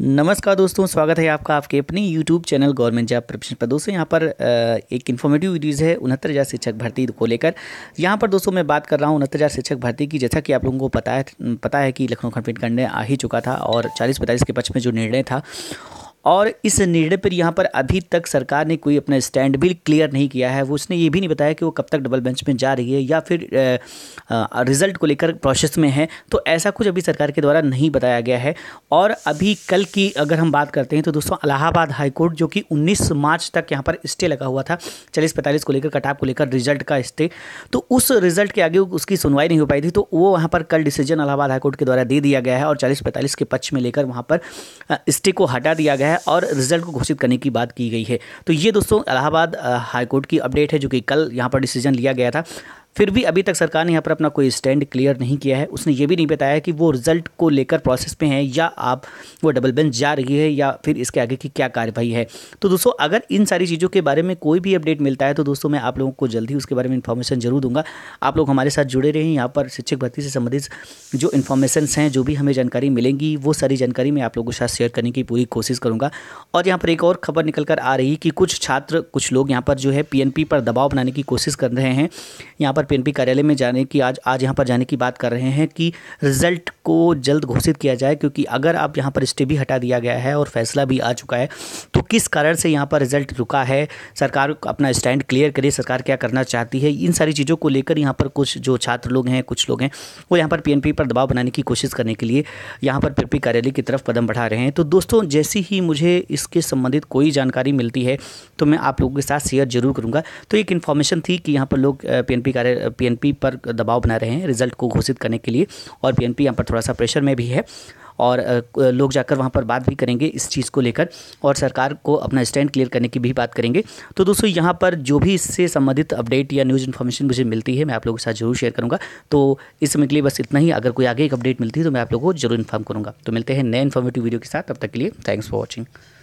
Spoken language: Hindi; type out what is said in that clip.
नमस्कार दोस्तों स्वागत है आपका आपके अपने YouTube channel government job preparation पर दोस्तों यहाँ पर एक इन्फॉर्मेटिव वीडियोज़ है उनहत्तर हज़ार शिक्षक भर्ती को लेकर यहाँ पर दोस्तों मैं बात कर रहा हूँ उनहत्तर हज़ार शिक्षक भर्ती की जैसा कि आप लोगों को पता है पता है कि लखनऊ खंडपीठ करने आ ही चुका था और चालीस पैंतालीस के पक्ष में जो निर्णय था और इस निर्णय पर यहाँ पर अभी तक सरकार ने कोई अपना स्टैंड भी क्लियर नहीं किया है वो उसने ये भी नहीं बताया कि वो कब तक डबल बेंच में जा रही है या फिर रिज़ल्ट को लेकर प्रोसेस में है तो ऐसा कुछ अभी सरकार के द्वारा नहीं बताया गया है और अभी कल की अगर हम बात करते हैं तो दोस्तों इलाहाबाद हाईकोर्ट जो कि उन्नीस मार्च तक यहाँ पर स्टे लगा हुआ था चालीस पैंतालीस को लेकर कटाप को लेकर रिजल्ट का स्टे तो उस रिजल्ट के आगे उसकी सुनवाई नहीं हो पाई थी तो वो वहाँ पर कल डिसीजन अलाहाबाद हाईकोर्ट के द्वारा दे दिया गया है और चालीस पैंतालीस के पक्ष में लेकर वहाँ पर स्टे को हटा दिया गया है है और रिजल्ट को घोषित करने की बात की गई है तो ये दोस्तों इलाहाबाद हाईकोर्ट की अपडेट है जो कि कल यहाँ पर डिसीजन लिया गया था फिर भी अभी तक सरकार ने यहाँ पर अपना कोई स्टैंड क्लियर नहीं किया है उसने ये भी नहीं बताया कि वो रिजल्ट को लेकर प्रोसेस में है या आप वो डबल बेंच जा रही है या फिर इसके आगे की क्या कार्यवाही है तो दोस्तों अगर इन सारी चीज़ों के बारे में कोई भी अपडेट मिलता है तो दोस्तों मैं आप लोगों को जल्दी उसके बारे में इन्फॉर्मेशन जरूर दूंगा आप लोग हमारे साथ जुड़े रहें यहाँ पर शिक्षक भर्ती से संबंधित जो इन्फॉर्मेशन हैं जो भी हमें जानकारी मिलेंगी वो सारी जानकारी मैं आप लोगों के साथ शेयर करने की पूरी कोशिश करूँगा और यहाँ पर एक और खबर निकल कर आ रही कि कुछ छात्र कुछ लोग यहाँ पर जो है पी पर दबाव बनाने की कोशिश कर रहे हैं यहाँ पर पी कार्यालय में जाने की आज आज यहाँ पर जाने की बात कर रहे हैं कि रिजल्ट को जल्द घोषित किया जाए क्योंकि अगर आप यहाँ पर स्टे भी हटा दिया गया है और फैसला भी आ चुका है तो किस कारण से यहाँ पर रिजल्ट रुका है सरकार अपना स्टैंड क्लियर करे सरकार क्या करना चाहती है इन सारी चीज़ों को लेकर यहाँ पर कुछ जो छात्र लोग हैं कुछ लोग हैं वो यहाँ पर पीएनपी पर दबाव बनाने की कोशिश करने के लिए यहाँ पर पी कार्यालय की तरफ कदम बढ़ा रहे हैं तो दोस्तों जैसी ही मुझे इसके संबंधित कोई जानकारी मिलती है तो मैं आप लोगों के साथ शेयर जरूर करूँगा तो एक इन्फॉर्मेशन थी कि यहाँ पर लोग पीएनपी कार्यालय पीएनपी पर दबाव बना रहे हैं रिजल्ट को घोषित करने के लिए और पीएनपी यहाँ पर थोड़ा सा प्रेशर में भी है और लोग जाकर वहाँ पर बात भी करेंगे इस चीज़ को लेकर और सरकार को अपना स्टैंड क्लियर करने की भी बात करेंगे तो दोस्तों यहाँ पर जो भी इससे संबंधित अपडेट या न्यूज़ इन्फॉर्मेशन मुझे मिलती है मैं आप लोगों के साथ जरूर शेयर करूँगा तो इस समय के लिए बस इतना ही अगर कोई आगे एक अपडेट मिलती है तो मैं आप लोगों को जरूर इन्फॉर्म करूँगा तो मिलते हैं नए इन्फॉर्मेटिव वीडियो के साथ अब तक के लिए थैंक्स फॉर वॉचिंग